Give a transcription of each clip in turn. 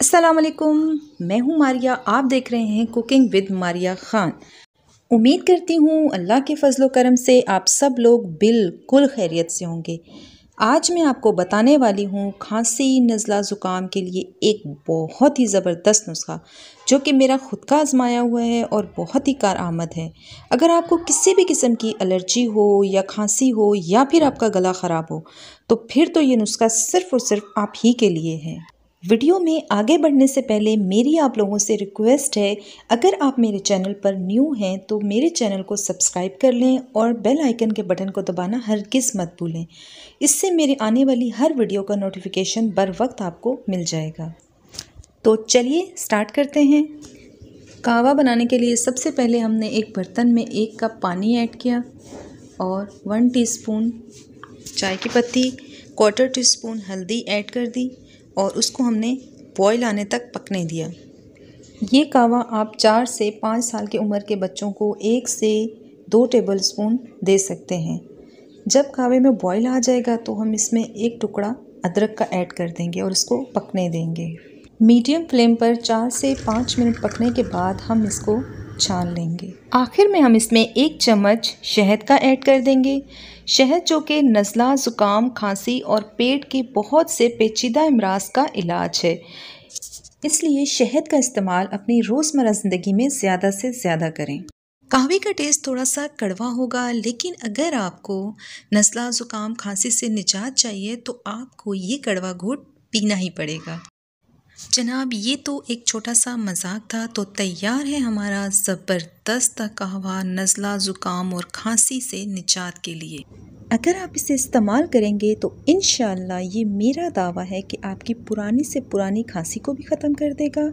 असलकुम मैं हूं मारिया आप देख रहे हैं कुकिंग विद मारिया ख़ान उम्मीद करती हूं अल्लाह के फजल करम से आप सब लोग बिल्कुल खैरियत से होंगे आज मैं आपको बताने वाली हूं खांसी नज़ला ज़ुकाम के लिए एक बहुत ही ज़बरदस्त नुस्खा जो कि मेरा ख़ुद का आजमाया हुआ है और बहुत ही कार आमद है अगर आपको किसी भी किस्म की एलर्जी हो या खांसी हो या फिर आपका गला ख़राब हो तो फिर तो ये नुस्खा सिर्फ़ और सिर्फ आप ही के लिए है वीडियो में आगे बढ़ने से पहले मेरी आप लोगों से रिक्वेस्ट है अगर आप मेरे चैनल पर न्यू हैं तो मेरे चैनल को सब्सक्राइब कर लें और बेल आइकन के बटन को दबाना किस मत भूलें इससे मेरी आने वाली हर वीडियो का नोटिफिकेशन बर वक्त आपको मिल जाएगा तो चलिए स्टार्ट करते हैं कावा बनाने के लिए सबसे पहले हमने एक बर्तन में एक कप पानी ऐड किया और वन टी चाय की पत्ती क्वार्टर स्पून हल्दी ऐड कर दी और उसको हमने बॉयल आने तक पकने दिया ये कावा आप चार से पाँच साल की उम्र के बच्चों को एक से दो टेबल स्पून दे सकते हैं जब कावे में बॉयल आ जाएगा तो हम इसमें एक टुकड़ा अदरक का ऐड कर देंगे और उसको पकने देंगे मीडियम फ्लेम पर चार से पाँच मिनट पकने के बाद हम इसको छान लेंगे आखिर में हम इसमें एक चम्मच शहद का ऐड कर देंगे शहद जो कि नज़ला ज़ुकाम खांसी और पेट के बहुत से पेचीदा अमराज का इलाज है इसलिए शहद का इस्तेमाल अपनी रोज़मर्रा ज़िंदगी में ज़्यादा से ज़्यादा करें कहवे का टेस्ट थोड़ा सा कड़वा होगा लेकिन अगर आपको नज़ला ज़ुकाम खांसी से निजात चाहिए तो आपको ये कड़वा घोट पीना ही पड़ेगा जनाब ये तो एक छोटा सा मजाक था तो तैयार है हमारा ज़बरदस्त कहवा नज़ला ज़ुकाम और खांसी से निजात के लिए अगर आप इसे इस्तेमाल करेंगे तो इन ये मेरा दावा है कि आपकी पुरानी से पुरानी खांसी को भी ख़त्म कर देगा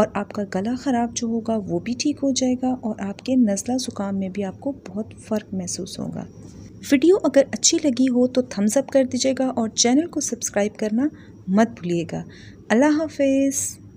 और आपका गला ख़राब जो होगा वो भी ठीक हो जाएगा और आपके नज़ला ज़ुकाम में भी आपको बहुत फ़र्क महसूस होगा वीडियो अगर अच्छी लगी हो तो थम्स अप कर दीजिएगा और चैनल को सब्सक्राइब करना मत भूलिएगा अल्लाह हाफिज़